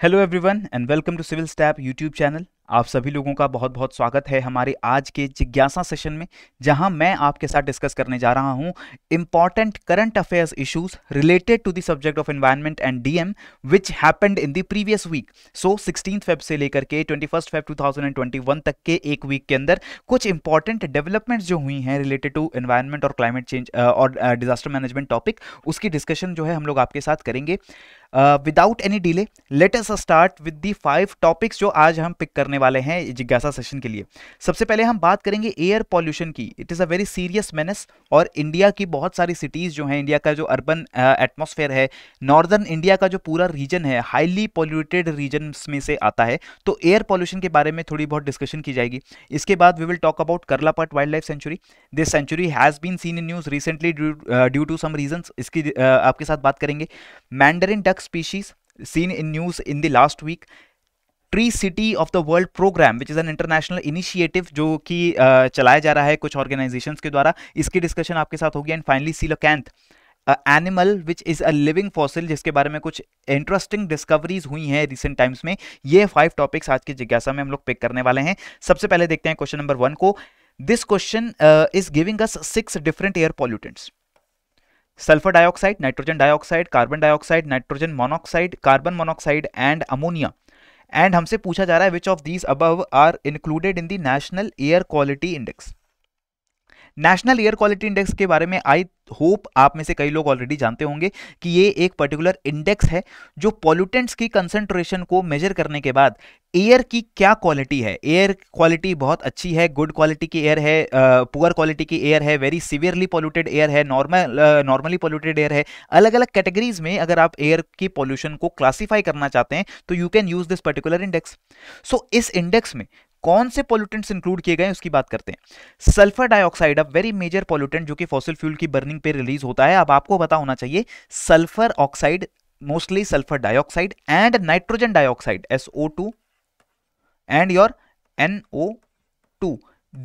Hello everyone and welcome to Civil Stab YouTube channel. आप सभी लोगों का बहुत बहुत स्वागत है हमारे आज के जिज्ञासा सेशन में जहां मैं आपके साथ डिस्कस करने जा रहा हूं important current affairs issues related to the subject of environment and DM which happened in the previous week so sixteen Feb से लेकर के ट्वेंटी फर्स्ट फेब टू तक के एक वीक के अंदर कुछ इंपॉर्टेंट डेवलपमेंट जो हुई हैं रिलेटेड टू एनवायरमेंट और क्लाइमेट चेंज और डिजास्टर मैनेजमेंट टॉपिक उसकी डिस्कशन जो है हम लोग आपके साथ करेंगे without any delay let start with the five topics जो आज हम पिक करने करने वाले हैं जिज्ञासा सेशन के लिए सबसे पहले हम बात करेंगे एयर पॉल्यूशन की it is a very serious menace और इंडिया की बहुत सारी सिटीज़ जो हैं इंडिया का जो अर्बन एटमोसफेयर है नॉर्दर्न इंडिया का जो पूरा रीजन है हाईली पॉल्यूटेड रीजन में से आता है तो एयर पॉल्यूशन के बारे में थोड़ी बहुत डिस्कशन की जाएगी इसके बाद we will talk about Karlapat wild life sanctuary this sanctuary has been seen in news recently due to some reason इसकी आपके साथ बात करेंगे mandarin duck species seen in news in the last week tree city of the world programme which is an international initiative जो कि चलाया जा रहा है कुछ ऑर्गेनाइजेशन के द्वारा इसकी डिस्कशन आपके साथ होगी and finally coelacanth animal which is a living fossil जिसके बारे में कुछ इंटरेस्टिंग डिस्कवरीज हुई हैं रिसेंट टाइम्स में ये फाइव टॉपिक्स आज की जिज्ञासा में हम लोग पिक करने वाले हैं सबसे पहले देखते हैं क्वेश्चन नंबर वन को this question is giving us six different air pollutants sulphur dioxide nitrogen dioxide carbon dioxide nitrogen monoxide carbon monoxide and ammonia and हमसे पूछा जा रहा है which of these above are included in the national air quality index national air quality index के बारे में I hope आप में से कई लोग ऑलरेडी जानते होंगे कि ये एक पर्टिकुलर इंडेक्स है जो पॉल्यूटेंट्स की कंसंट्रेशन को मेजर करने के बाद एयर की क्या क्वालिटी है एयर क्वालिटी बहुत अच्छी है गुड क्वालिटी की एयर है पुअर क्वालिटी की एयर है वेरी सीवियरली पॉल्यूटेड एयर है नॉर्मल नॉर्मली पॉल्यूटेड एयर है अलग अलग कैटेगरीज में अगर आप एयर की पॉल्यूशन को क्लासीफाई करना चाहते हैं तो you can use this particular index so इस इंडेक्स में कौन से पॉल्यूटेंट्स इंक्लूड किए गए उसकी बात करते हैं सल्फर डाइऑक्साइड अब वेरी मेजर पॉल्यूटेंट जो कि फॉसिल फ्यूल की बर्निंग पे रिलीज होता है अब आपको पता होना चाहिए sulphur oxide mostly sulphur dioxide and nitrogen dioxide S O two and your N O two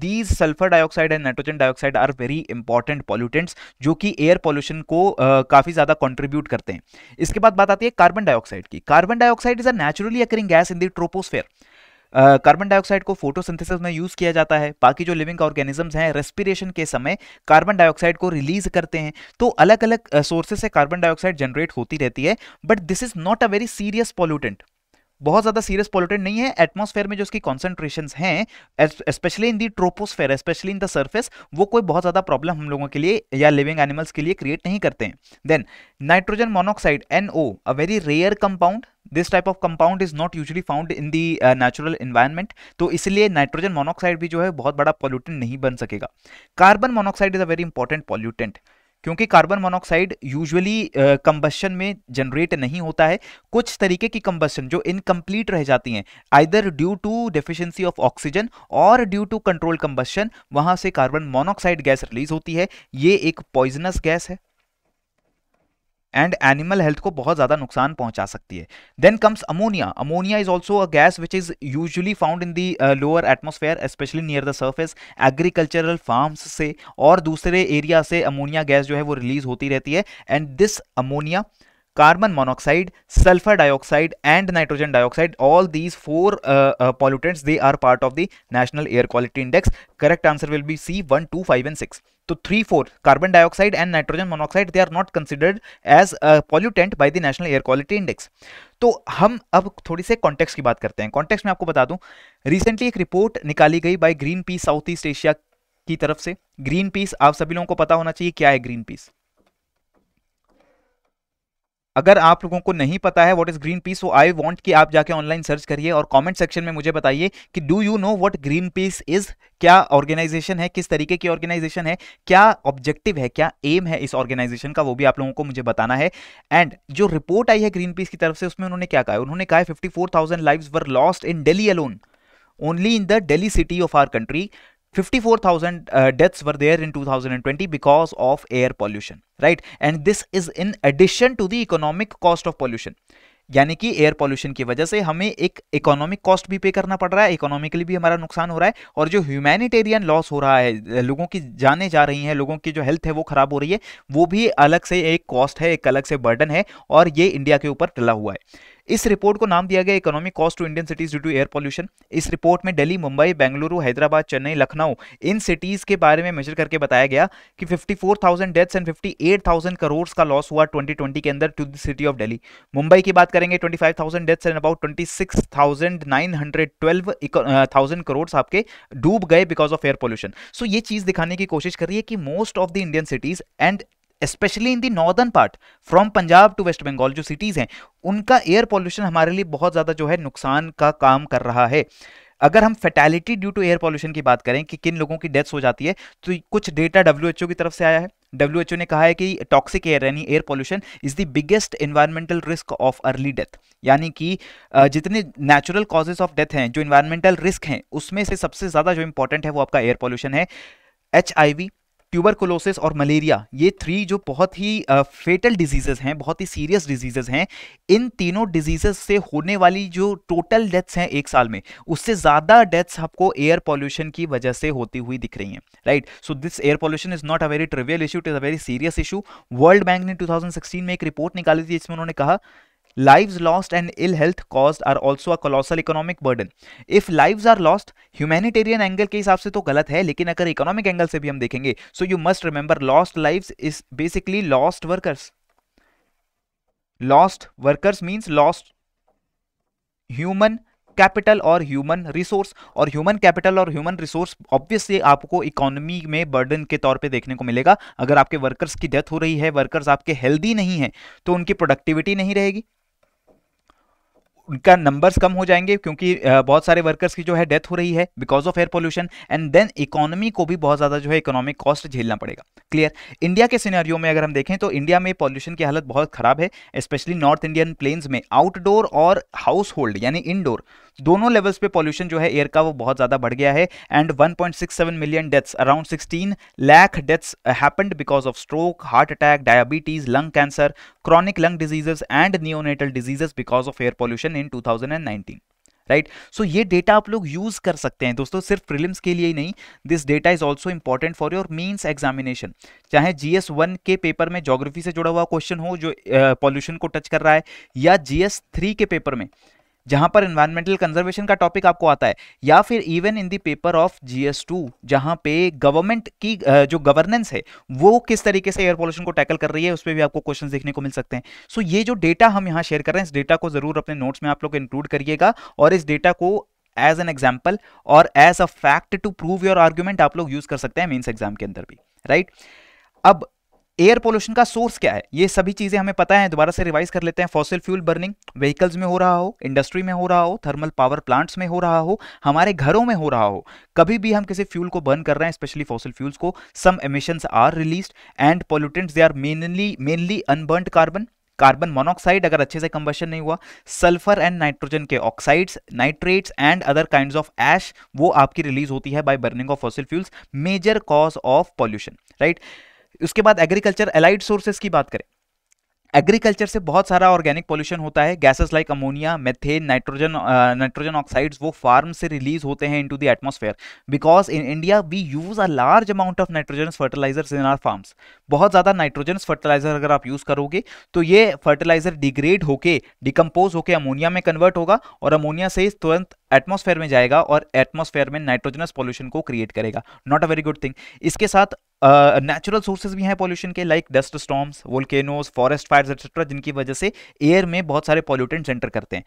these sulphur dioxide and nitrogen dioxide are very important pollutants जो कि एयर पॉल्यूशन को uh, काफ़ी ज़्यादा कंट्रीब्यूट करते हैं इसके बाद बात आती है कार्बन डाइऑक्साइड की carbon dioxide is a naturally occurring gas in the troposphere carbon dioxide को फोटोसिंथेसिस में यूज किया जाता है बाकी जो लिविंग ऑर्गेनिजम्स हैं रेस्पिरेशन के समय कार्बन डाइऑक्साइड को रिलीज करते हैं तो अलग अलग सोर्सेज से कार्बन डाइऑक्साइड जनरेट होती रहती है but this is not a very serious pollutant बहुत ज़्यादा सीरियस पोल्यूटेंट नहीं है एटमोसफेयर में जो उसकी कॉन्सेंट्रेशन है specially in the troposphere specially in the surface वो कोई बहुत ज़्यादा प्रॉब्लम हम लोगों के लिए या लिविंग एनिमल्स के लिए क्रिएट नहीं करते हैं then nitrogen monoxide an a very rare compound this type of compound is not usually found in the natural environment तो इसलिए नाइट्रोजन मोनोक्साइड भी जो है बहुत बड़ा पॉल्यूटेंट नहीं बन सकेगा carbon monoxide is a very important pollutant क्योंकि कार्बन मोनोक्साइड यूजुअली कंबशन में जनरेट नहीं होता है कुछ तरीके की कंबशन जो इनकम्प्लीट रह जाती हैं either due to deficiency of oxygen और ड्यू टू कंट्रोल कंबशन वहां से कार्बन मोनोक्साइड गैस रिलीज होती है ये एक पॉइजनस गैस है एंड एनिमल हेल्थ को बहुत ज्यादा नुकसान पहुंचा सकती है then comes ammonia ammonia is also a gas which is usually found in the lower atmosphere specially near the surface agricultural farm से और दूसरे एरिया से अमोनिया गैस जो है वो रिलीज होती रहती है and this ammonia carbon monoxide sulphur dioxide and nitrogen dioxide all these four pollutants they are part of the national air quality index correct answer will be C one two five and six तो three four carbon dioxide and nitrogen monoxide they are not considered as pollutant by the national air quality index तो हम अब थोड़ी से context की बात करते हैं कॉन्टेक्स्ट में आपको बता दूं रिसेंटली एक रिपोर्ट निकाली गई by Greenpeace South East Asia की तरफ से ग्रीन पीस आप सभी लोगों को पता होना चाहिए क्या है ग्रीन पीस अगर आप लोगों को नहीं पता है what is Greenpeace so I want कि आप जाके ऑनलाइन सर्च करिए और कमेंट सेक्शन में मुझे बताइए कि do you know what Greenpeace is क्या ऑर्गेनाइजेशन है किस तरीके की ऑर्गेनाइजेशन है क्या ऑब्जेक्टिव है क्या एम है इस ऑर्गेनाइजेशन का वो भी आप लोगों को मुझे बताना है एंड जो रिपोर्ट आई है ग्रीन पीस की तरफ से उसमें उन्होंने क्या कहा उन्होंने कहा fifty four thousand were lost in Delhi alone only in the Delhi city of our country 54,000 uh, deaths were there in 2020 because of air pollution, right? And this is in addition to the economic cost of pollution. यानी कि air pollution की वजह से हमें एक economic cost भी पे करना पड़ रहा है इकोनॉमिकली भी हमारा नुकसान हो रहा है और जो ह्यूमैनिटेरियन लॉस हो रहा है लोगों की जाने जा रही हैं लोगों की जो हेल्थ है वो खराब हो रही है वो भी अलग से एक कॉस्ट है एक अलग से बर्डन है और ये इंडिया के ऊपर टला हुआ है इस रिपोर्ट को नाम दिया गया economic cost to Indian cities due to air pollution इस रिपोर्ट में दिल्ली मुंबई बेंगलुरु हैदराबाद चेन्नई लखनऊ इन सिटीज के बारे में मेजर करके बताया गया कि 54,000 डेथ्स एंड 58,000 करोड़ का लॉस हुआ 2020 के अंदर to the city of Delhi Mumbai की बात करेंगे 25,000 डेथ्स एंड अबाउट 26,912,000 करोड़ आपके डूब गए because of air pollution so ये चीज दिखाने की कोशिश कर रही है कि most of the Indian cities and specially in the northern part from Punjab to West Bengal जो सिटीज़ हैं उनका एयर पॉल्यूशन हमारे लिए बहुत ज़्यादा जो है नुकसान का काम कर रहा है अगर हम fatality due to air pollution की बात करें कि किन लोगों की डेथ्स हो जाती है तो कुछ डेटा डब्ल्यू की तरफ से आया है डब्ल्यू ने कहा है कि टॉक्सिक एयर यानी air pollution is the biggest environmental risk of early death यानी कि जितने नेचुरल कॉजेज ऑफ डेथ हैं जो इन्वायरमेंटल रिस्क हैं उसमें से सबसे ज़्यादा जो इंपॉर्टेंट है वो आपका एयर पॉल्यूशन है एच ट्यूबरकुलोसिस और मलेरिया ये थ्री जो बहुत ही फेटल डिजीजेज हैं बहुत ही सीरियस डिजीजेज हैं इन तीनों डिजीजेज से होने वाली जो टोटल डेथ्स हैं एक साल में उससे ज़्यादा डेथ्स आपको एयर पॉल्यूशन की वजह से होती हुई दिख रही हैं right so this air pollution is not a very trivial issue it is a very serious issue World Bank ने 2016 में एक रिपोर्ट निकाली थी जिसमें उन्होंने कहा Lives lost and ill health caused are also a colossal economic burden. If lives are lost, humanitarian angle के हिसाब से तो गलत है लेकिन अगर economic angle से भी हम देखेंगे so you must remember lost lives is basically lost workers. Lost workers means lost human capital और ह्यूमन रिसोर्स और ह्यूमन कैपिटल और ह्यूमन रिसोर्स ऑब्वियसली आपको इकोनॉमी में बर्डन के तौर पे देखने को मिलेगा अगर आपके वर्कर्स की डेथ हो रही है वर्कर्स आपके हेल्दी नहीं है तो उनकी प्रोडक्टिविटी नहीं रहेगी उनका नंबर्स कम हो जाएंगे क्योंकि बहुत सारे वर्कर्स की जो है डेथ हो रही है because of air pollution and then economy को भी बहुत ज़्यादा जो है इकोनॉमिक कॉस्ट झेलना पड़ेगा क्लियर इंडिया के सिनेरियो में अगर हम देखें तो इंडिया में पॉल्यूशन की हालत बहुत ख़राब है स्पेशली नॉर्थ इंडियन प्लेन्स में आउटडोर और हाउस होल्ड यानी इनडोर दोनों लेवल्स पे पॉल्यूशन जो है एयर का वो बहुत ज़्यादा बढ़ गया है and 1.67 million deaths around 16 lakh deaths happened because of stroke heart attack diabetes lung cancer chronic lung diseases and neonatal diseases because of air pollution in two right right? So so, ये data आप लोग use कर सकते हैं दोस्तों सिर्फ prelims के लिए ही नहीं this data is also important for your mains examination चाहे जीएस वन के पेपर में जोग्राफी से जुड़ा हुआ क्वेश्चन हो जो पॉल्यूशन uh, को टच कर रहा है या जीएस थ्री के पेपर में जहां पर इन्वायरमेंटल कंजर्वेशन का टॉपिक आपको आता है या फिर even in paper of GS two जहां पे गवर्नमेंट की जो गवर्नेंस है वो किस तरीके से एयर पोल्यूशन को टैकल कर रही है उस पर भी आपको क्वेश्चन देखने को मिल सकते हैं सो so, ये जो डेटा हम यहाँ शेयर कर रहे हैं इस डेटा को जरूर अपने नोट्स में आप लोग इंक्लूड करिएगा और इस डेटा को एज एन एग्जाम्पल और as a fact to prove your argument आप लोग यूज कर सकते हैं मेन्स एग्जाम के अंदर भी राइट right? अब एयर पोल्यूशन का सोर्स क्या है ये सभी चीज़ें हमें पता है दोबारा से रिवाइज कर लेते हैं फॉसिल फ्यूल बर्निंग व्हीकल्स में हो रहा हो इंडस्ट्री में हो रहा हो थर्मल पावर प्लांट्स में हो रहा हो हमारे घरों में हो रहा हो कभी भी हम किसी फ्यूल को बर्न कर रहे हैं स्पेशली फॉसिल फ्यूल्स को some emission are release and pollutants they are mainly mainly unburnt carbon carbon monoxide अगर अच्छे से कंबशन नहीं हुआ सल्फर एंड नाइट्रोजन के oxides nitrates and other kind of ash वो आपकी रिलीज होती है by burning of fossil fuels major cause of pollution right उसके बाद एग्रीकल्चर एलाइड सोर्सेस की बात करें एग्रीकल्चर से बहुत सारा ऑर्गेनिक पोल्यूशन होता है gases like ammonia methane nitrogen nitrogen oxides वो फार्म से रिलीज होते हैं into the atmosphere because in India we use a large amount of nitrogen fertilisers in our farms बहुत ज़्यादा नाइट्रोजन फर्टिलाइजर अगर आप यूज़ करोगे तो ये फर्टिलाइजर डिग्रेड होकर डिकम्पोज होकर अमोनिया में कन्वर्ट होगा और अमोनिया से तुरंत एटमोसफेयर में जाएगा और एटमोसफेयर में नाइट्रोजनस पॉल्यूशन को क्रिएट करेगा not a very good thing इसके साथ नेचुरल uh, सोर्सेज भी हैं पॉल्यूशन के like dust storms volcanoes forest fires etcetera जिनकी वजह से एयर में बहुत सारे पॉल्यूटेंट्स एंटर करते हैं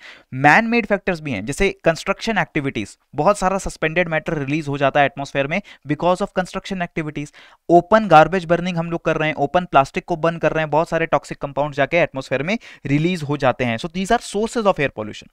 मैन मेड फैक्टर्स भी हैं जैसे कंस्ट्रक्शन एक्टिविटीज़ बहुत सारा सस्पेंडेड मैटर रिलीज हो जाता है एटमोसफेयर में because of construction activities open garbage burning हम लोग कर रहे हैं ओपन प्लास्टिक को बर्न कर रहे हैं बहुत सारे टॉक्सिक कंपाउंड जाके एटमोसफेयर में रिलीज हो जाते हैं so these are sources of air pollution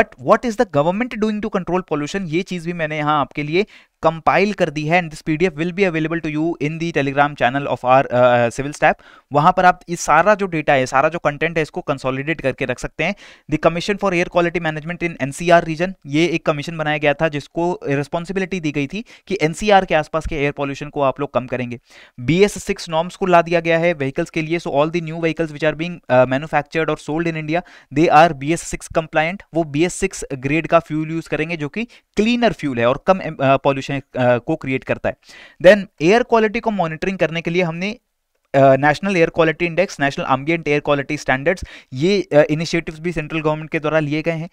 but what is the government doing to control pollution ये चीज़ भी मैंने यहाँ आपके लिए कंपाइल कर दी है and this PDF will be available to you in the Telegram channel of our civil step वहां पर आप इस सारा जो डेटा है सारा जो कंटेंट है इसको कंसोलिडेट करके रख सकते हैं the commission for air quality management in NCR region ये एक कमीशन बनाया गया था जिसको रिस्पॉन्सिबिलिटी दी गई थी कि एनसीआर के आसपास के एयर पॉल्यूशन को आप लोग कम करेंगे बी एस सिक्स नॉर्म्स को ला दिया गया है व्हीकल्स के लिए so all the new vehicles which are being manufactured और sold in India they are B S six compliant वो बी एस सिक्स ग्रेड का फ्यूल यूज करेंगे जो कि क्लीनर फ्यूल है और कम पॉल्यूशन uh, कंडीशन को क्रिएट करता है देन एयर क्वालिटी को मॉनिटरिंग करने के लिए हमने national air quality index national ambient air quality standards ये इनिशिएटिव्स uh, भी सेंट्रल गवर्नमेंट के द्वारा लिए गए हैं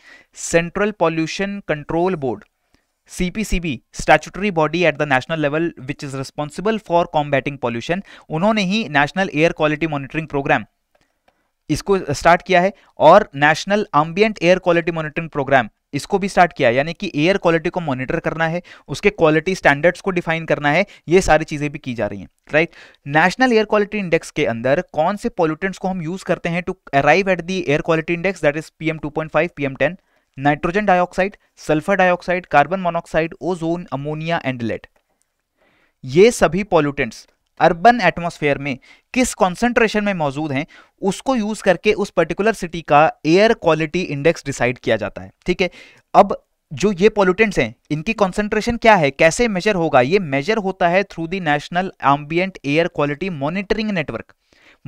central pollution control board CPCB statutory body at the national level which is responsible for combating pollution उन्होंने ही national air quality monitoring programme इसको स्टार्ट किया है और national ambient air quality monitoring programme इसको भी स्टार्ट किया यानी कि एयर क्वालिटी को मॉनिटर करना है उसके क्वालिटी स्टैंडर्ड्स को डिफाइन करना है ये सारी चीज़ें भी की जा रही हैं right national air quality index के अंदर कौन से पॉल्यूटेंट्स को हम यूज़ करते हैं to arrive at the air quality index that is P M two point five ten nitrogen dioxide sulphur dioxide carbon monoxide ozone ammonia and lead ये सभी पॉल्यूटेंट्स अर्बन एटमॉस्फेयर में किस कॉन्सेंट्रेशन में मौजूद हैं उसको यूज करके उस पर्टिकुलर सिटी का एयर क्वालिटी इंडेक्स डिसाइड किया जाता है ठीक है अब जो ये पॉल्यूटेंट्स हैं इनकी कॉन्सेंट्रेशन क्या है कैसे मेजर होगा ये मेजर होता है through the national ambient air quality monitoring network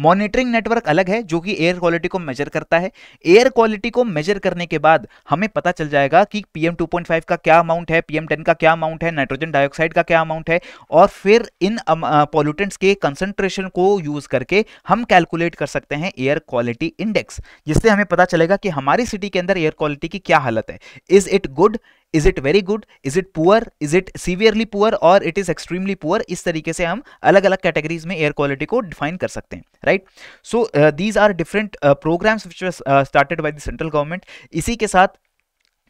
monitoring network अलग है जो कि एयर क्वालिटी को मेजर करता है एयर क्वालिटी को मेजर करने के बाद हमें पता चल जाएगा कि पीएम 2.5 का क्या अमाउंट है पीएम 10 का क्या अमाउंट है नाइट्रोजन डाइऑक्साइड का क्या अमाउंट है और फिर इन पॉल्यूटेंट्स के कंसंट्रेशन को यूज करके हम कैलकुलेट कर सकते हैं एयर क्वालिटी इंडेक्स जिससे हमें पता चलेगा कि हमारी सिटी के अंदर एयर क्वालिटी की क्या हालत है is it good is it very good is it poor is it severely poor और इट इज एक्सट्रीमली पुअर इस तरीके से हम अलग अलग कैटेगरीज में एयर क्वालिटी को डिफाइन कर सकते हैं right so these are different programmes which started by the central government इसी के साथ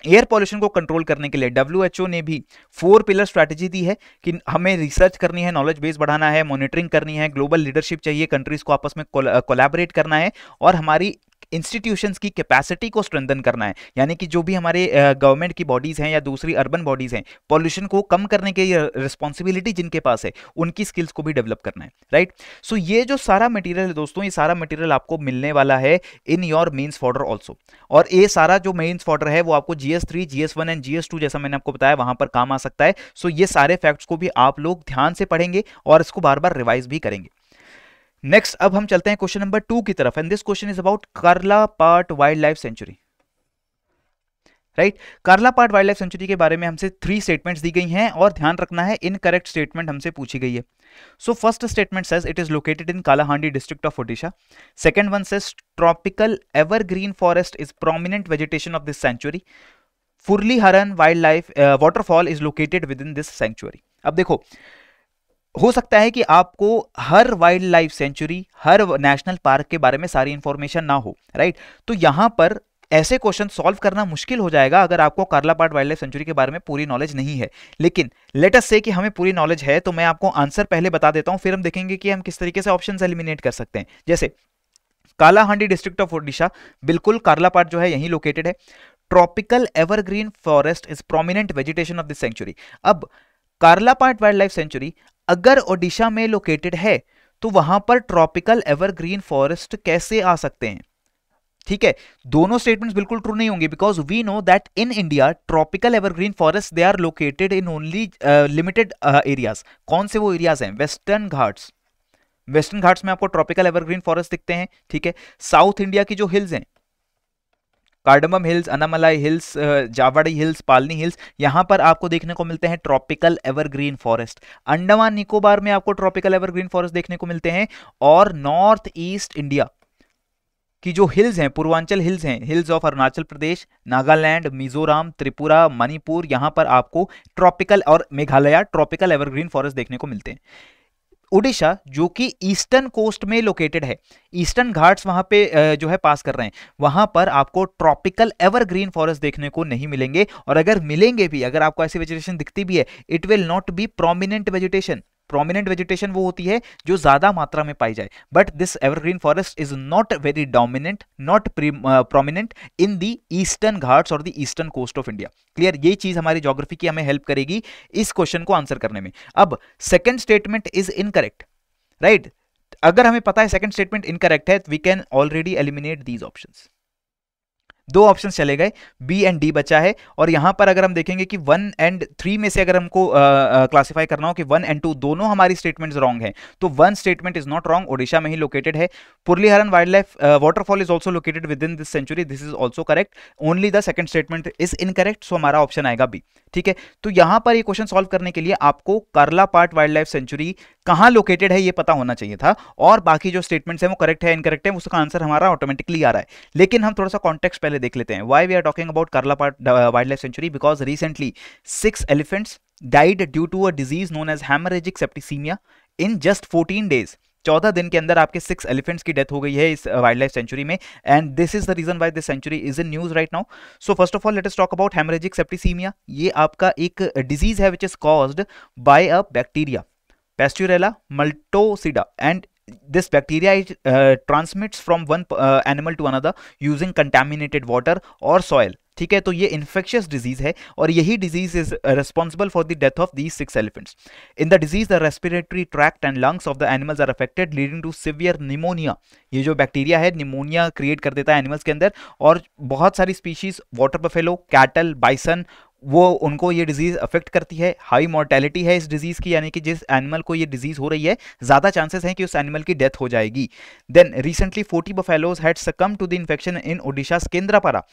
एयर पॉल्यूशन को कंट्रोल करने के लिए डब्ल्यू ने भी फोर पिलर स्ट्रैटेजी दी है कि हमें रिसर्च करनी है नॉलेज बेस बढ़ाना है मॉनिटरिंग करनी है ग्लोबल लीडरशिप चाहिए कंट्रीज को आपस में कोलैबोरेट uh, करना है और हमारी इंस्टीट्यूशंस की कैपेसिटी को स्ट्रेंथन करना है यानी कि जो भी हमारे गवर्नमेंट की बॉडीज़ हैं या दूसरी अर्बन बॉडीज़ हैं पॉल्यूशन को कम करने की रिस्पॉन्सिबिलिटी जिनके पास है उनकी स्किल्स को भी डेवलप करना है राइट सो ये जो सारा मटीरियल है दोस्तों ये सारा मटीरियल आपको मिलने वाला है in your mains folder also और ये सारा जो मेन्स फॉर्डर है वो आपको G S three G S one and G S two जैसा मैंने आपको बताया वहाँ पर काम आ सकता है सो ये सारे फैक्ट्स को भी आप लोग ध्यान से पढ़ेंगे और इसको बार बार रिवाइज भी करेंगे नेक्स्ट अब हम चलते हैं क्वेश्चन नंबर टू की तरफ and this question is about Karlapat wild life sanctuary right Karlapat wild life sanctuary के बारे में हमसे थ्री स्टेटमेंट्स दी गई हैं और ध्यान रखना है इनकरेक्ट स्टेटमेंट हमसे पूछी गई है so first statement says it is located in Kalahandi district of Odisha second one says tropical evergreen forest is prominent vegetation of this sanctuary Phurlijharan wild life waterfall is located within this sanctuary अब देखो हो सकता है कि आपको हर wild life sanctuary हर national park के बारे में सारी इंफॉर्मेशन ना हो राइट तो यहां पर ऐसे क्वेश्चन सॉल्व करना मुश्किल हो जाएगा अगर आपको कार्लापाट वाइल्ड लाइफ सेंचुरी के बारे में पूरी नॉलेज नहीं है लेकिन अस से कि हमें पूरी नॉलेज है तो मैं आपको आंसर पहले बता देता हूं फिर हम देखेंगे कि हम किस तरीके से ऑप्शन एलिमिनेट कर सकते हैं जैसे कालाहांडी डिस्ट्रिक्ट ऑफ ओडिशा बिल्कुल कार्लापाट जो है यही लोकेटेड है tropical evergreen forest is prominent vegetation of this sanctuary अब कार्लापाट वाइल्ड लाइफ सेंचुरी अगर ओडिशा में लोकेटेड है तो वहां पर ट्रॉपिकल एवरग्रीन फॉरेस्ट कैसे आ सकते हैं ठीक है दोनों स्टेटमेंट्स बिल्कुल ट्रू नहीं होंगे because we know that in India tropical evergreen forest they are located in only limited areas कौन से वो एरियाज हैं वेस्टर्न घाट्स वेस्टर्न घाट्स में आपको ट्रॉपिकल एवरग्रीन फॉरेस्ट दिखते हैं ठीक है साउथ इंडिया की जो हिल्स हैं cardamom hills Anamalai hills Javadi hills Palani hills यहाँ पर आपको देखने को मिलते हैं tropical evergreen forest Andaman Nicobar में आपको ट्रॉपिकल एवरग्रीन फॉरेस्ट देखने को मिलते हैं और नॉर्थ ईस्ट इंडिया कि जो हिल्स हैं पूर्वांचल हिल्स हैं हिल्स ऑफ अरुणाचल प्रदेश नागालैंड मिजोरम त्रिपुरा मणिपुर यहां पर आपको ट्रॉपिकल और मेघालय ट्रॉपिकल एवरग्रीन फॉरेस्ट देखने को मिलते हैं ओडिशा जो कि ईस्टर्न कोस्ट में लोकेटेड है ईस्टर्न घाट्स वहां पे जो है पास कर रहे हैं वहां पर आपको ट्रॉपिकल एवरग्रीन फॉरेस्ट देखने को नहीं मिलेंगे और अगर मिलेंगे भी अगर आपको ऐसी वेजिटेशन दिखती भी है it will not be prominent vegetation prominent vegetation वो होती है जो ज़्यादा मात्रा में पाई जाए but this evergreen forest is not very dominant not prominent in the Eastern Ghats और the eastern coast of India clear ये चीज़ हमारी ज्योग्राफी की हमें हेल्प करेगी इस क्वेश्चन को आंसर करने में अब second statement is incorrect right अगर हमें पता है सेकेंड स्टेटमेंट इनकरेक्ट है we can already eliminate these options दो ऑप्शन चले गए बी एंड डी बचा है और यहां पर अगर हम देखेंगे कि वन एंड थ्री में से अगर हमको क्लासीफाई करना हो कि वन एंड टू दोनों हमारी स्टेटमेंट्स रॉन्ग है तो one statement is not wrong Odisha में ही लोकेटेड है Phurlijharan wild life waterfall is also located within this sanctuary this is also correct only the second statement is incorrect so हमारा option आएगा B ठीक है तो यहां पर ये क्वेश्चन सॉल्व करने के लिए आपको Karlapat wild life sanctuary कहाँ लोकेटेड है ये पता होना चाहिए था और बाकी जो स्टेटमेंट्स हैं वो करेक्ट है इनकरेक्ट है उसका आंसर हमारा ऑटोमेटिकली आ रहा है लेकिन हम थोड़ा सा कॉन्टेक्स्ट पहले देख लेते हैं why we are talking about Karlapat wild life sanctuary because recently six elephants died due to a disease known as haemorrhagic septicaemia in just fourteen days चौदह दिन के अंदर आपके सिक्स एलिफेंट्स की डेथ हो गई है इस वाइल्ड लाइफ सेंचुरी में and this is the reason why this sanctuary is in news right now so first of all let us talk about haemorrhagic septicaemia ये आपका एक डिजीज है which is caused by a bacteria Pasteurella multocida and this bacteria is transmits from one animal to another using contaminated water और soil ठीक है तो ये infectious disease है और यही disease is responsible for the death of these six elephants in the disease the respiratory tract and lungs of the animals are affected leading to severe pneumonia ये जो बैक्टीरिया है निमोनिया क्रिएट कर देता है animals के अंदर और बहुत सारी species water buffalo cattle bison वो उनको ये डिजीज़ अफेक्ट करती है हाई मोर्टेलिटी है इस डिजीज़ की यानी कि जिस एनिमल को ये डिजीज़ हो रही है ज़्यादा चांसेस हैं कि उस एनिमल की डेथ हो जाएगी then recently forty buffaloes had succumb to the infection in Odisha Kendrapara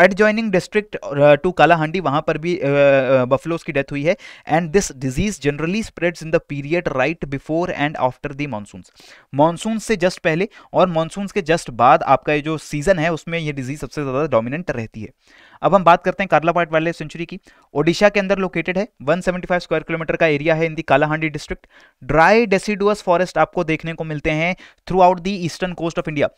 at joining district to Kalahandi वहाँ पर भी बफलोज uh, uh, की डेथ हुई है and this disease generally spreads in the period right before and after the monsoon monsoon से just पहले और monsoon के जस्ट बाद आपका ये जो सीजन है उसमें ये डिजीज सबसे ज़्यादा डोमिनेंट रहती है अब हम बात करते हैं कार्लापाट वाइल्ड लाइफ सेंचुरी की ओडिशा के अंदर लोकेटेड है 175 स्क्वायर किलोमीटर का एरिया है in the Kalahandi district dry deciduous forest आपको देखने को मिलते हैं throughout the eastern coast of India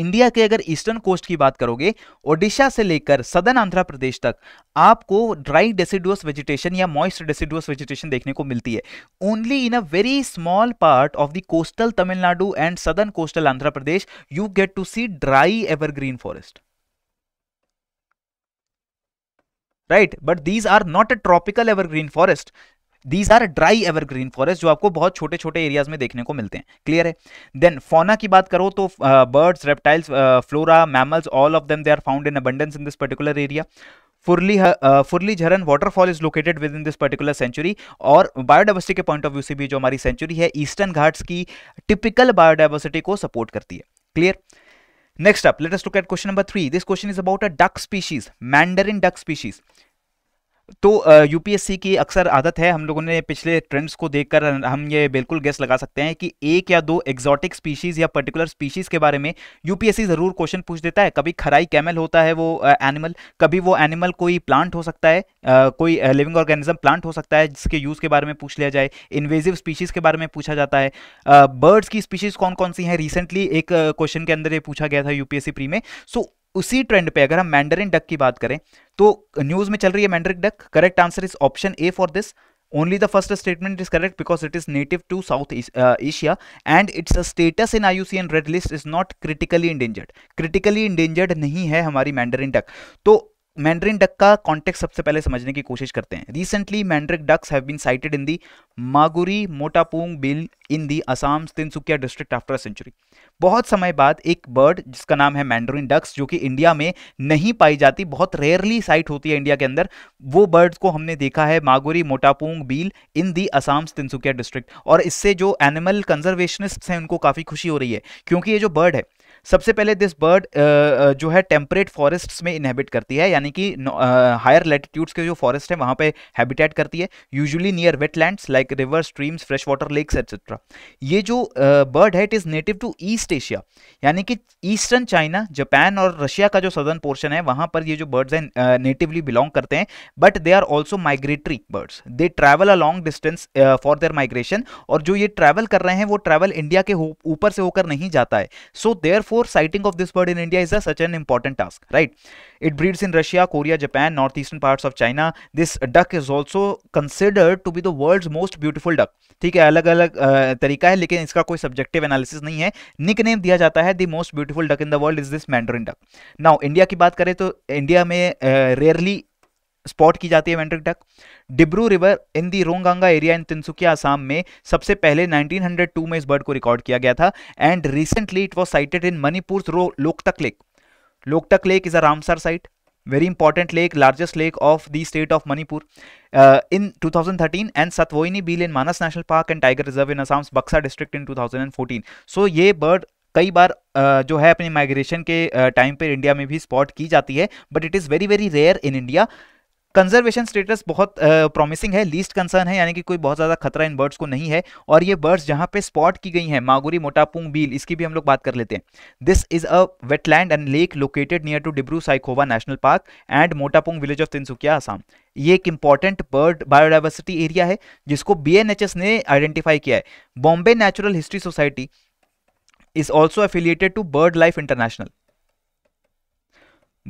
India के अगर ईस्टर्न कोस्ट की बात करोगे ओडिशा से लेकर सदन आंध्र प्रदेश तक आपको ड्राई डेसिडुअस वेजिटेशन या मॉइस्ट डेसिडुअस वेजिटेशन देखने को मिलती है only in a very small part of the coastal Tamil Nadu and southern coastal Andhra Pradesh you get to see dry evergreen forest right but these are not a tropical evergreen forest these are dry evergreen forest जो आपको बहुत छोटे छोटे areas में देखने को मिलते हैं क्लियर है देन फोना की बात करो तो birds reptiles flora mammals all of them they are found in abundance in this particular area Phurli Phurlijharan waterfall is located within this particular sanctuary और बायोडाइवर्सिटी के पॉइंट ऑफ व्यू से भी जो हमारी सेंचुरी है ईस्टर्न घाट्स की typical biodiversity को support करती है clear next up let us look at question number three this question is about a duck species mandarin duck species तो यूपीएससी की अक्सर आदत है हम लोगों ने पिछले ट्रेंड्स को देखकर हम ये बिल्कुल गेस लगा सकते हैं कि एक या दो एग्जॉटिक स्पीशीज या पर्टिकुलर स्पीशीज के बारे में यूपीएससी ज़रूर क्वेश्चन पूछ देता है कभी खराई कैमल होता है वो एनिमल कभी वो एनिमल कोई प्लांट हो सकता है आ, कोई लिविंग ऑर्गेनिज्म प्लांट हो सकता है जिसके यूज़ के बारे में पूछ लिया जाए इन्वेजिव स्पीशीज़ के बारे में पूछा जाता है बर्ड्स की स्पीशीज़ कौन कौन सी हैं रिसेंटली एक क्वेश्चन के अंदर ये पूछा गया था यूपीएससी प्री में सो उसी ट्रेंड पे अगर हम मैंडरिन डक की बात करें तो न्यूज में चल रही है mandarin duck correct answer is option A for this only the first statement is correct because it is native to south East, uh, asia and its status in iucn red list is not critically endangered critically endangered nahi hai hamari mandarin duck to mandarin duck का contact सबसे पहले समझने की कोशिश करते हैं recently mandarin ducks have been sighted in the Maguri Motapung beel in the Assam Tinsukia district after century बहुत समय बाद एक बर्ड जिसका नाम है मैंड्रिन डक्स जो कि इंडिया में नहीं पाई जाती बहुत रेयरली साइट होती है इंडिया के अंदर वो बर्ड को हमने देखा है Maguri Motapung beel in the Assam Tinsukia district और इससे जो एनिमल कंजर्वेशनिस्ट हैं उनको काफ़ी खुशी हो रही है क्योंकि ये जो बर्ड है सबसे पहले दिस बर्ड जो है टेम्परेट फॉरेस्ट्स में इनहेबिट करती है यानी कि हायर लेटिट्यूड्स के जो फॉरेस्ट हैं वहाँ पे हैबिटेट करती है usually near wetlands like river streams fresh water lakes etcetera ये जो बर्ड है it is native to East Asia यानी कि ईस्टर्न चाइना जापान और रशिया का जो सदर्न पोर्शन है वहाँ पर ये जो बर्ड्स हैं नेटिवली बिलोंग करते हैं but they are also migratory birds they travel a long distance for their migration और जो ये ट्रैवल कर रहे हैं वो ट्रैवल इंडिया के ऊपर से होकर नहीं जाता है so there therefore sighting of this bird in India is a, such an important task, right? It breeds in Russia, Korea, Japan, northeastern parts of China. This duck is also considered to be the world's most beautiful duck. ठीक है अलग अलग तरीका है लेकिन इसका कोई subjective analysis नहीं है निक नेम दिया जाता है the most beautiful duck in the world is this mandarin duck now India की बात करें तो इंडिया में रेयरली स्पॉट की जाती है वेंट्रिक duck Dibru river in the Ronganga area in Tinsukia Assam में सबसे पहले 1902 में इस बर्ड को रिकॉर्ड किया गया था and recently it was sighted in Manipur Loktak lake Loktak lake is a Ramsar site very important lake largest lake of the state of Manipur in 2013 and सतवोइनी beel in Manas national park and tiger reserve in Assam Baksa district in 2014 so so ये bird कई बार uh, जो है अपनी migration के time uh, पर India में भी स्पॉट की जाती है but it is very very rare in India conservation status बहुत प्रॉमिसिंग है लीस्ट कंसर्न है यानी कि कोई बहुत ज़्यादा खतरा इन बर्ड्स को नहीं है और ये बर्ड्स जहाँ पे स्पॉट की गई हैं मागुरी मोटापुंग बील इसकी भी हम लोग बात कर लेते हैं this is a wetland and lake located near to Dibru Saikhowa national park and Motapung village of Tinsukia Assam ये एक इंपॉर्टेंट बर्ड बायोडाइवर्सिटी एरिया है जिसको बी ने आइडेंटिफाई किया है Bombay Natural History Society is also affiliated to Bird Life International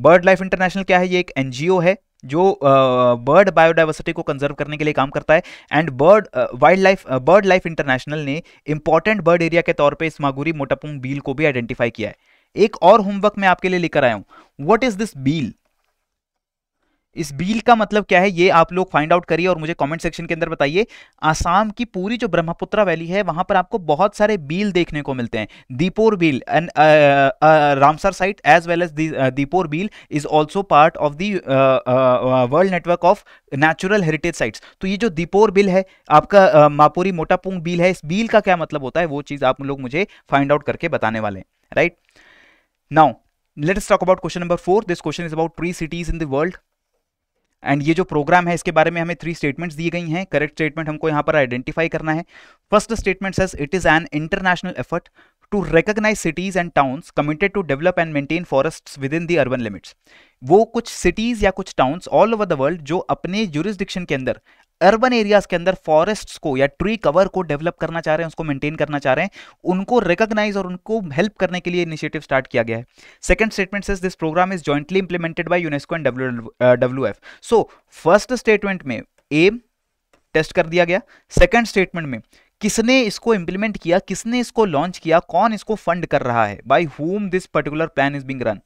Bird Life International क्या है ये एक एनजीओ है जो बर्ड बायोडाइवर्सिटी को कंजर्व करने के लिए काम करता है and bird wild life Bird Life International ने इंपॉर्टेंट बर्ड एरिया के तौर पे इस मागुरी मोटापुंग बील को भी आइडेंटिफाई किया है एक और होमवर्क मैं आपके लिए लेकर आया हूँ वट इज दिस बील इस बिल का मतलब क्या है ये आप लोग फाइंड आउट करिए और मुझे कमेंट सेक्शन के अंदर बताइए आसाम की पूरी जो ब्रह्मपुत्रा वैली है वहां पर आपको बहुत सारे बिल देखने को मिलते हैं Deepor beel and Ramsar site as well as Deepor beel is also part of the world network of natural heritage sites तो ये जो दीपोर बिल है आपका uh, मापुरी मोटापुंग बिल है इस बिल का क्या मतलब होता है वो चीज़ आप लोग मुझे फाइंड आउट करके बताने वाले right now let talk about question number four this question is about tree cities in the world and ये जो प्रोग्राम है इसके बारे में हमें थ्री स्टेटमेंट्स दी गई हैं करेक्ट स्टेटमेंट हमको यहाँ पर आइडेंटिफाई करना है first statement says it is an international effort to recognise cities and towns committed to develop and maintain forest within the urban limits वो कुछ सिटीज या कुछ towns all over the world जो अपने jurisdiction के अंदर urban areas के अंदर फॉरेस्ट्स को या ट्री कवर को डेवलप करना चाह रहे हैं उसको मेंटेन करना चाह रहे हैं उनको रिकॉग्नाइज और उनको हेल्प करने के लिए इनिशिएटिव स्टार्ट किया गया है second statement says this programme is jointly implemented by UNESCO and W F so first statement में एम टेस्ट कर दिया गया सेकंड स्टेटमेंट में किसने इसको इंप्लीमेंट किया किसने इसको लॉन्च किया कौन इसको फंड कर रहा है by whom this particular plan is being run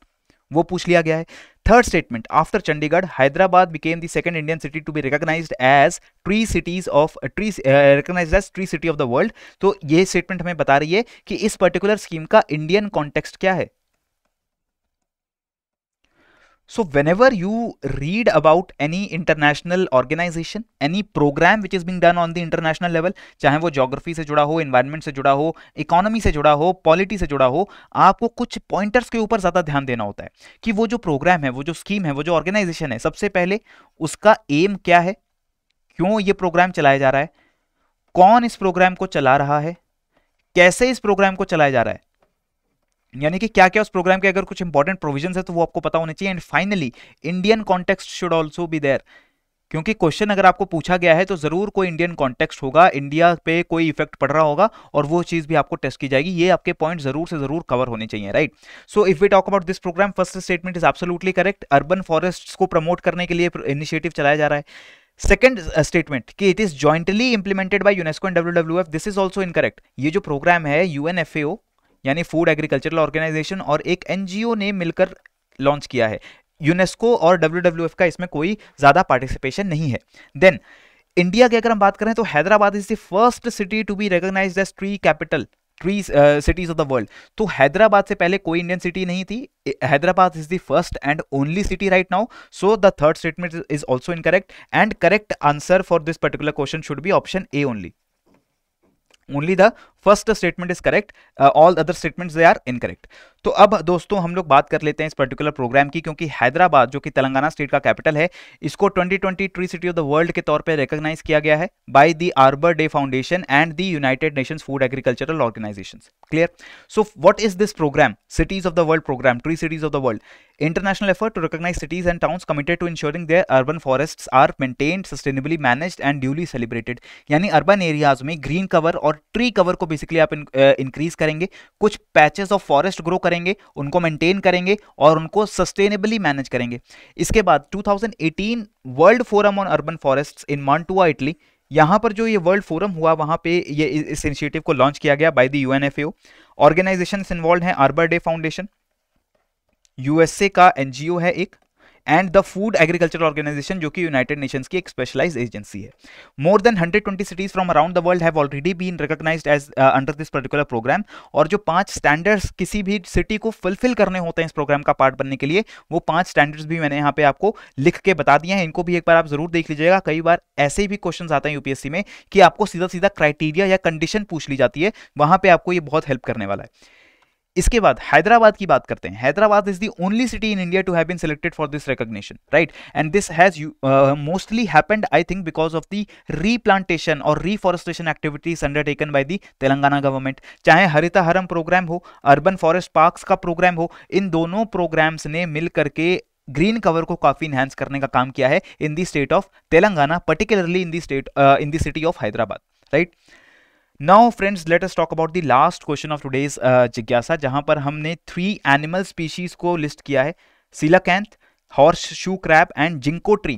वो पूछ लिया गया है third statement after Chandigarh Hyderabad became the second Indian city to be recognise as tree cities of tree recognise as tree city of the world तो ये statement हमें बता रही है कि इस पर्टिकुलर स्कीम का इंडियन कॉन्टेक्स्ट क्या है So whenever you read about any international organization, any program which is being done on the international level, चाहे वो geography से जुड़ा हो environment से जुड़ा हो economy से जुड़ा हो पॉलिटी से जुड़ा हो आपको कुछ पॉइंटर्स के ऊपर ज़्यादा ध्यान देना होता है कि वो जो प्रोग्राम है वो जो स्कीम है वो जो ऑर्गेनाइजेशन है सबसे पहले उसका एम क्या है क्यों ये प्रोग्राम चलाया जा रहा है कौन इस प्रोग्राम को चला रहा है कैसे इस प्रोग्राम को चलाया जा रहा है यानी कि क्या क्या उस प्रोग्राम के अगर कुछ इंपॉर्टेंट प्रोविजन है तो वो आपको पता होने चाहिए and finally Indian context should also be there क्योंकि क्वेश्चन अगर आपको पूछा गया है तो ज़रूर कोई इंडियन कॉन्टेक्स्ट होगा इंडिया पे कोई इफेक्ट पड़ रहा होगा और वो चीज़ भी आपको टेस्ट की जाएगी ये आपके पॉइंट ज़रूर से ज़रूर कवर होने चाहिए right so if we talk about this programme first statement is absolutely correct urban forest को प्रमोट करने के लिए इनिशिएटिव चलाया जा रहा है सेकेंड स्टेटमेंट uh, कि it is jointly implemented by UNESCO and W this is also incorrect ये जो प्रोग्राम है यूएनएफएओ यानी फूड एग्रीकल्चरल ऑर्गेनाइजेशन और एक एनजीओ ने मिलकर लॉन्च किया है यूनेस्को और डब्ल्यू का इसमें कोई ज़्यादा पार्टिसिपेशन नहीं है देन इंडिया की अगर हम बात करें तो Hyderabad is the first city to be recognise as tree capital tree cities of the world तो हैदराबाद से पहले कोई इंडियन सिटी नहीं थी Hyderabad is the first and only city right now so the third statement is also incorrect and correct answer for this particular question should be option A only only the first statement is correct all other statements they are incorrect तो अब दोस्तों हम लोग बात कर लेते हैं इस पर्टिकुलर प्रोग्राम की क्योंकि हैदराबाद जो कि तेलंगाना स्टेट का कैपिटल है इसको 2020 tree city of the world के तौर पर रिकॉग्नाइज किया गया है by the Arbor Day Foundation and the United Nations Food Agricultural Organisation clear so what is this programme cities of the world programme tree cities of the world international effort to recognize cities and town committed to ensuring their urban forest are maintain sustainably manage and duly celebrated यानी urban areas में green cover और tree cover को basically आप increase uh, करेंगे कुछ patches of forest grow करेंगे उनको maintain करेंगे और उनको सस्टेनेबली मैनेज करेंगे इसके बाद 2018 world forum on urban forest in Mantua Italy यहाँ पर जो ये वर्ल्ड फोरम हुआ वहाँ पे ये इस इनिशिएटिव को लॉन्च किया गया by the U N organisation involve हैं आर्बर डे फाउंडेशन यूएसए का एनजीओ है एक and the Food Agriculture Organisation जो कि यूनाइटेड नेशंस की एक स्पेशलाइज एजेंसी है more than 120 cities from around the world have already been recognised as under this particular programme और जो पांच स्टैंडर्ड्स किसी भी सिटी को फुलफिल करने होते हैं इस प्रोग्राम का पार्ट बनने के लिए वो पांच स्टैंडर्ड्स भी मैंने यहाँ पे आपको लिख के बता दिए हैं इनको भी एक बार आप जरूर देख लीजिएगा कई बार ऐसे भी क्वेश्चन आते हैं यूपीएससी में कि आपको सीधा सीधा क्राइटेरिया या कंडीशन पूछ ली जाती है वहां पर आपको ये बहुत हेल्प करने वाला है इसके बाद हैदराबाद की बात करते हैं Hyderabad is the only city in India to have been selected for this recognition right and this has mostly happened I think because of the replantation और reforestation activities undertaken by the Telangana government चाहे Haritha Haram programme हो urban forest parks का programme हो इन दोनों programmes ने मिल करके green cover को काफी इन्हांस करने का काम किया है in the state of Telangana particularly in the state in the city of Hyderabad right right? Now friends let us talk about the last question of today's जिज्ञासा जहां पर हमने थ्री एनिमल स्पीशीज को लिस्ट किया है coelacanth horseshoe crab and ginkgo tree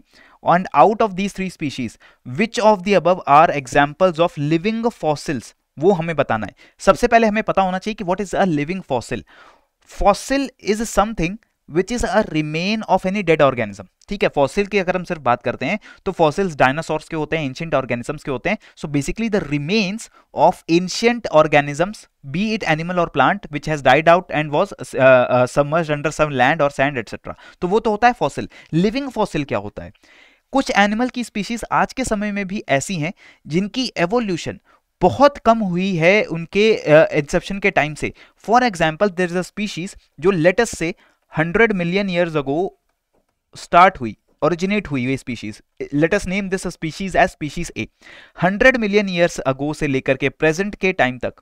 and out of these three species which of the above are examples of living fossils वो हमें बताना है सबसे पहले हमें पता होना चाहिए कि what is a living fossil fossil is something which is a remain of any dead organism ठीक है फॉसिल की अगर हम सिर्फ बात करते हैं तो फॉसिल्स डायनासोर्स के होते हैं एंशियंट ऑर्गेनिजम्स के होते हैं so basically the remains of ancient organisms be it animal और plant which has died out and was submerge under some land और सैंड एटसेट्रा तो वो तो होता है फॉसिल लिविंग फॉसिल क्या होता है कुछ एनिमल की स्पीशीज आज के समय में भी ऐसी हैं जिनकी एवोल्यूशन बहुत कम हुई है उनके इंसेप्शन uh, के टाइम से for example there is a species जो लेटेस्ट से hundred million years ago start हुई ओरिजिनेट हुई हुई species let's name this species as species A hundred million years ago से लेकर के प्रेजेंट के टाइम तक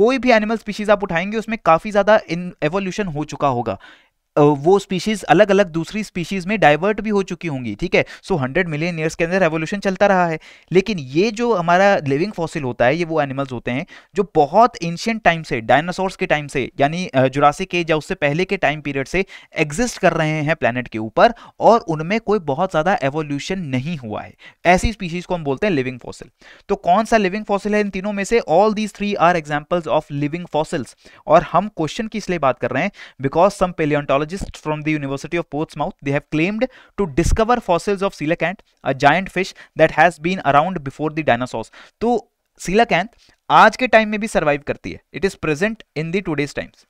कोई भी एनिमल स्पीशीज आप उठाएंगे उसमें काफ़ी ज़्यादा एवोल्यूशन हो चुका होगा वो स्पीशीज अलग अलग दूसरी स्पीशीज में डाइवर्ट भी हो चुकी होंगी ठीक है सो हंड्रेड मिलियन ईयर्स के अंदर रेवोल्यूशन चलता रहा है लेकिन ये जो हमारा लिविंग फॉसिल होता है ये वो एनिमल्स होते हैं जो बहुत एंशियंट टाइम से डायनासोर्स के टाइम से यानी जुरासिक के या उससे पहले के टाइम पीरियड से एग्जिस्ट कर रहे हैं प्लानट के ऊपर और उनमें कोई बहुत ज़्यादा एवोल्यूशन नहीं हुआ है ऐसी स्पीशीज को हम बोलते हैं लिविंग फॉसिल तो कौन सा लिविंग फॉसिल है इन तीनों में से all these three are examples of living fossils और हम क्वेश्चन की इसलिए बात कर रहे हैं because some palaeontology geologists from the University of Portsmouth, they have claimed to discover fossils of coelacanth, a giant fish that has been around before the dinosaurs. to coelacanth aaj ke time mein bhi survive karti hai it is present in the today's times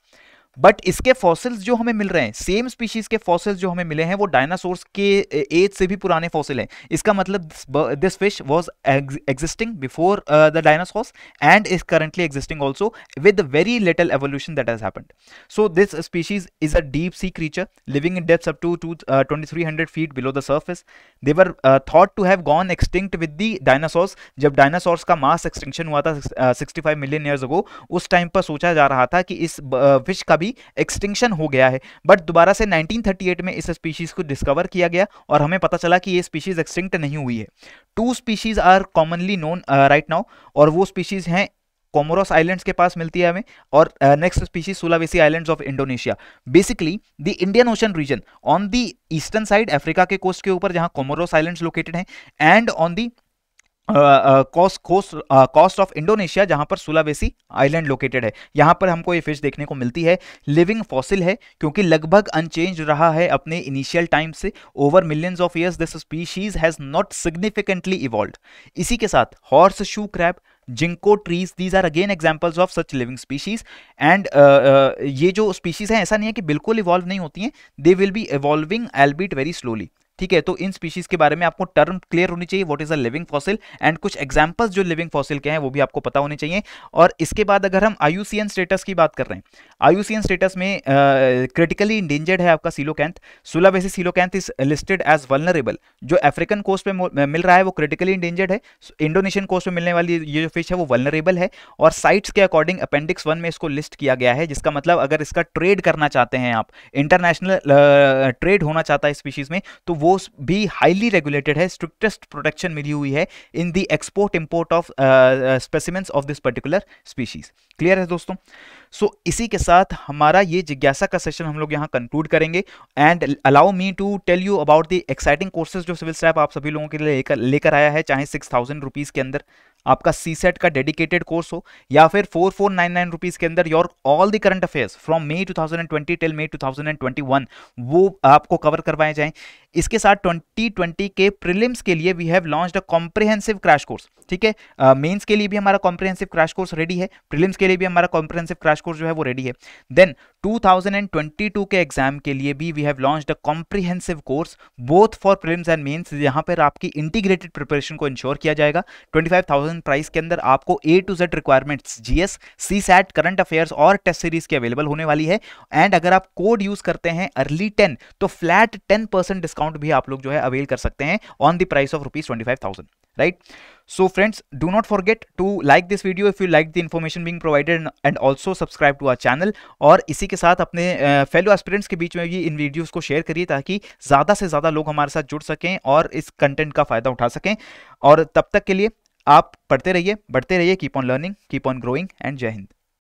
but इसके fossils जो हमें मिल रहे हैं same species के fossils जो हमें मिले हैं वो डायनासोर्स के एज से भी पुराने फॉसिल हैं इसका मतलब this fish was existing before the dinosaurs and is currently existing also with very little evolution that has happened so this species is a deep sea creature living in depth up to two twenty three hundred feet below the surface they were thought to have gone extinct with the dinosaurs जब dinosaurs का mass extinction हुआ था sixty five million years ago उस time पर सोचा जा रहा था कि इस फिश uh, का भी अभी एक्सटिंक्शन हो गया है बट दोबारा से 1938 में इस स्पीशीज़ को डिस्कवर किया गया और हमें पता चला कि ये स्पीशीज़ एक्सटिंक्ट नहीं हुई है two species are commonly known right now और वो स्पीशीज़ हैं कोमोरस आइलैंड्स के पास मिलती है हमें और next species Sulawesi islands of Indonesia basically the Indian Ocean region on the eastern side Africa के कोस्ट के ऊपर जहां कोमोरस आइलैंड्स लोकेटेड हैं and on the coast of Indonesia जहां पर सुलावेसी आइलैंड लोकेटेड है यहां पर हमको ये फिश देखने को मिलती है लिविंग फॉसिल है क्योंकि लगभग अनचेंज रहा है अपने इनिशियल टाइम से over millions of years this species has not significantly evolve इसी के साथ horseshoe crab ginkgo trees these are again examples of such living species and ये जो स्पीशीज हैं ऐसा नहीं है कि बिल्कुल इवॉल्व नहीं होती हैं दे विल बी इवॉल्विंग एल बीट वेरी स्लोली ठीक है तो इन स्पीशीज के बारे में आपको टर्म क्लियर होनी चाहिए what is a living fossil and कुछ एग्जाम्पल्स जो लिविंग फॉसिल के हैं वो भी आपको पता होने चाहिए और इसके बाद अगर हम आयुसियन स्टेटस की बात कर रहे हैं आयुसियन स्टेटस में क्रिटिकली इंडेंजर्ड है आपका सीलोकैंथ सोलह वैसे इज लिस्टेड एज वनरेबल जो अफ्रीकन कोस्ट में मिल रहा है वो क्रिटिकली इंडेंजर्ड है इंडोनेशियन कोस्ट में मिलने वाली ये जो फिश है वो वलनरेबल है और साइट्स के अकॉर्डिंग अपेंडिक्स वन में इसको लिस्ट किया गया है जिसका मतलब अगर इसका ट्रेड करना चाहते हैं आप इंटरनेशनल ट्रेड होना चाहता है स्पीशीज में तो वो वो भी हाईली रेगुलेटेड है स्ट्रिक्टेस्ट प्रोटेक्शन मिली हुई है in the export import of specimens of this particular species clear है दोस्तों सो so, इसी के साथ हमारा ये जिज्ञासा का सेशन हम लोग यहाँ कंक्लूड करेंगे and allow me to tell you about the exciting courses जो सिविल स्टैप आप सभी लोगों के लिए लेकर लेकर आया है चाहे सिक्स थाउजेंड रुपीज़ के अंदर आपका सी सेट का डेडिकेटेड कोर्स हो या फिर four four nine nine rupees के अंदर your all the current affairs from May two thousand and twenty till May two thousand and twenty one वो आपको कवर करवाए जाए इसके साथ ट्वेंटी ट्वेंटी के प्रिलिम्स के लिए we have launch a comprehensive crash course ठीक है मेंस के लिए भी हमारा कॉम्प्रिहेंसिव क्रैश कोर्स रेडी है प्रिलिम्स के लिए भी हमारा कॉम्प्रिहेंसिव क्रैश कोर्स जो है वो रेडी है देन 2022 के एग्जाम के लिए भी we have launch a comprehensive course both for prelims and mains यहां पर आपकी इंटीग्रेटेड प्रिपरेशन को इंश्योर किया जाएगा थाउजेंड थाउजेंड प्राइस के अंदर आपको A to Z requirements GS CSAT current affairs और टेस्ट सीरीज की अवेलेबल होने वाली है एंड अगर आप कोड यूज करते हैं अर्ली टेन तो फ्लैट टेन परसेंट डिस्काउंट भी आप लोग जो है अवेल कर सकते हैं on the price of rupees twenty five thousand right so friends do not forget to like this video if you like the information being provided and also subscribe to और इसी के साथ अपने फेलो एस्पिरेंट्स के बीच में भी इन videos को share करिए ताकि ज़्यादा से ज़्यादा लोग हमारे साथ जुड़ सकें और इस कंटेंट का फ़ायदा उठा सकें और तब तक के लिए आप पढ़ते रहिए बढ़ते रहिए keep on learning keep on growing and जय हिंद